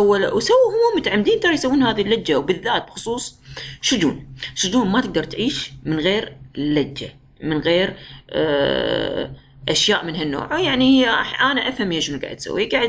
طول وسووا هم متعمدين ترى يسوون هذه اللجه وبالذات بخصوص شجون شجون ما تقدر تعيش من غير لجه من غير آه، اشياء من هالنوع يعني هي انا افهم هي شنو قاعد تسوي قاعد